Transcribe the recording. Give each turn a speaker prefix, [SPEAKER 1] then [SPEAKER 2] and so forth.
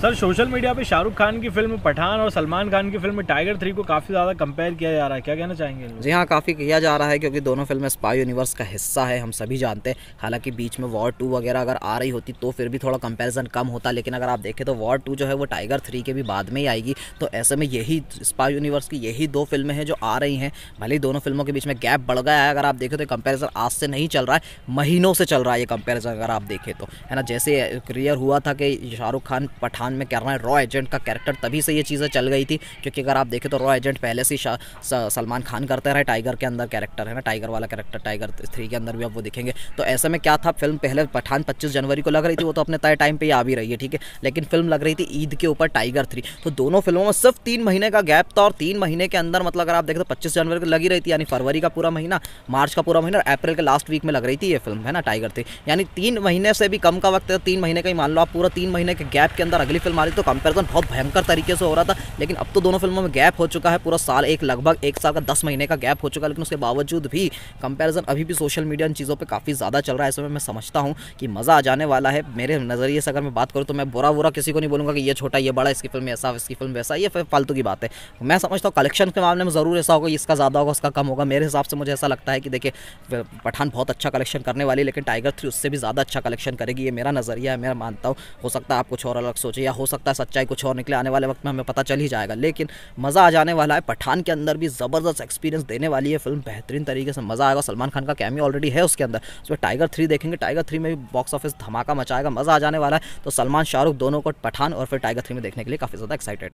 [SPEAKER 1] sir social media पे शाहरुख खान की film Pathan और सलमान खान की फिल्म टाइगर थ्री को काफ़ी ज़्यादा कंपेयर किया जा रहा है क्या कहना चाहेंगे जी हाँ काफ़ी किया जा रहा है क्योंकि दोनों फिल्में स्पाई यूनिवर्स का हिस्सा है हम सभी जानते हैं हालांकि बीच में वॉर टू वगैरह अगर आ रही होती तो फिर भी थोड़ा कंपेरिजन कम होता लेकिन अगर आप देखें तो वॉर टू जो है वो टाइगर थ्री के भी बाद में ही आएगी तो ऐसे में यही स्पाई यूनिवर्स की यही दो फिल्में हैं जो आ रही हैं भले ही दोनों फिल्मों के बीच में गैप बढ़ गया है अगर आप देखें तो कंपेरिजन आज से नहीं चल रहा है महीनों से चल रहा है ये कंपेरिजन अगर आप देखें तो है ना जैसे क्लियर हुआ था कि शाहरुख खान पठान पाकिस्तान में कर रहे हैं रॉ एजेंट का कैरेक्टर तभी से ये चीज़ें चल गई थी क्योंकि अगर आप देखें तो रॉ एजेंट पहले से सलमान खान करते रहे टाइगर के अंदर कैरेक्टर है ना टाइगर वाला कैरेक्टर टाइगर थ्री के अंदर भी आप वो दिखेंगे तो ऐसे में क्या था फिल्म पहले पठान पच्चीस जनवरी को लग रही थी वो तो अपने तय टाइम पर ही आ भी रही है ठीक है लेकिन फिल्म लग रही थी ईद के ऊपर टाइगर थ्री तो दोनों फिल्मों में सिर्फ तीन महीने का गैप था और तीन महीने के अंदर मतलब अगर आप देखें तो पच्चीस जनवरी को लगी रही थी यानी फरवरी का पूरा महीना मार्च का पूरा महीना अप्रैल के लास्ट वीक में लग रही थी ये फिल्म है ना टाइगर थ्री यानी तीन महीने से भी कम का वक्त है तीन महीने का ही मान लो आप पूरा तीन महीने के गैप के अंदर अगली फिल्म आ रही तो कंपेरिजन बहुत भयंकर तरीके से हो रहा था लेकिन अब तो दोनों फिल्मों में गैप हो चुका है पूरा साल एक लगभग एक साल का दस महीने का गैप हो चुका है लेकिन उसके बावजूद भी कंपेरिजन अभी भी सोशल मीडिया इन चीज़ों पर काफ़ी ज़्यादा चल रहा है इसमें मैं समझता हूँ कि मज़ा आ जाने वाला है मेरे नज़रिए से अगर मैं बात करूँ तो मैं बुरा बुरा किसी को नहीं बोलूँगा कि ये छोटा ये बड़ा इसकी फिल्म ऐसा इसकी फिल्म वैसा ये फालतू की बात है मैं समझता हूँ कलेक्शन के मामले में ज़रूर ऐसा होगा इसका ज़्यादा होगा उसका कम होगा मेरे हिसाब से मुझे ऐसा लगता है कि देखिए पठान बहुत अच्छा कलेक्शन करने वाली लेकिन टाइगर थ्री उससे भी ज़्यादा अच्छा कलेक्शन करेगी ये मेरा नज़रिया है मैं मानता हूँ हो सकता है आप कुछ और अलग सोचिए या हो सकता है सच्चाई कुछ और निकले आने वाले वक्त में हमें पता चल ही जाएगा लेकिन मज़ा आ जाने वाला है पठान के अंदर भी ज़बरदस्त एक्सपीरियंस देने वाली है फिल्म बेहतरीन तरीके से मज़ा आएगा सलमान खान का कैमी ऑलरेडी है उसके अंदर उसमें टाइगर थ्री देखेंगे टाइगर थ्री में भी बॉक्स ऑफिस धमाका मचाएगा मज़ा आ जाने वाला है तो सलमान शाहरुख दोनों को पठान और फिर टाइगर थ्री में देखने के लिए काफ़ी ज़्यादा एक्साइटेड